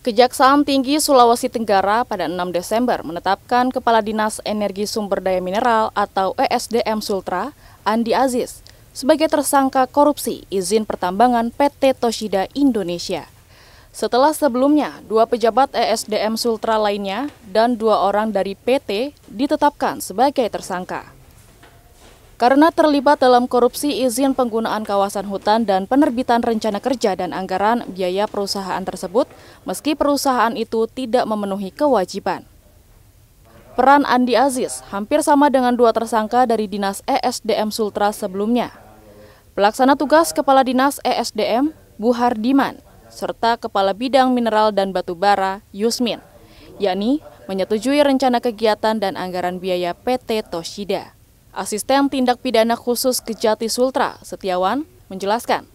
Kejaksaan Tinggi Sulawesi Tenggara pada 6 Desember menetapkan Kepala Dinas Energi Sumber Daya Mineral atau ESDM Sultra, Andi Aziz, sebagai tersangka korupsi izin pertambangan PT Toshida Indonesia. Setelah sebelumnya, dua pejabat ESDM Sultra lainnya dan dua orang dari PT ditetapkan sebagai tersangka karena terlibat dalam korupsi izin penggunaan kawasan hutan dan penerbitan rencana kerja dan anggaran biaya perusahaan tersebut, meski perusahaan itu tidak memenuhi kewajiban. Peran Andi Aziz hampir sama dengan dua tersangka dari Dinas ESDM Sultra sebelumnya. Pelaksana tugas Kepala Dinas ESDM, Buhar Diman, serta Kepala Bidang Mineral dan Batubara, Yusmin, yakni menyetujui rencana kegiatan dan anggaran biaya PT Toshida. Asisten Tindak Pidana Khusus Kejati Sultra, Setiawan, menjelaskan,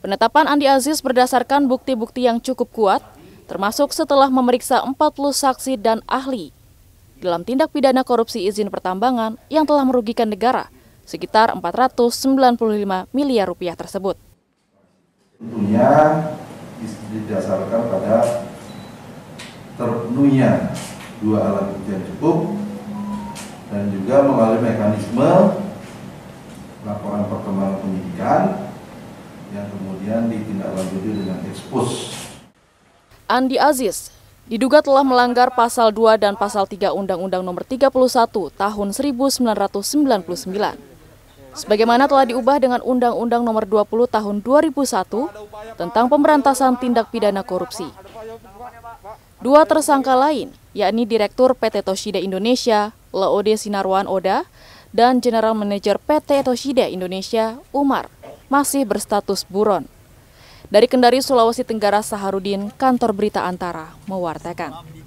penetapan Andi Aziz berdasarkan bukti-bukti yang cukup kuat, termasuk setelah memeriksa 40 saksi dan ahli dalam tindak pidana korupsi izin pertambangan yang telah merugikan negara sekitar 495 miliar rupiah tersebut. Tentunya didasarkan pada terpenuhnya dua alat bukti yang cukup dan juga melalui mekanisme laporan perkembangan penyidikan yang kemudian ditindaklanjuti dengan ekspos. Andi Aziz diduga telah melanggar pasal 2 dan pasal 3 Undang-Undang Nomor 31 Tahun 1999. Sebagaimana telah diubah dengan Undang-Undang Nomor 20 Tahun 2001 tentang pemberantasan tindak pidana korupsi. Dua tersangka lain, yakni Direktur PT Toshida Indonesia, Laode Sinarwan Oda, dan General Manager PT Toshida Indonesia, Umar, masih berstatus buron. Dari Kendari, Sulawesi Tenggara, Saharudin, kantor berita Antara, mewartakan.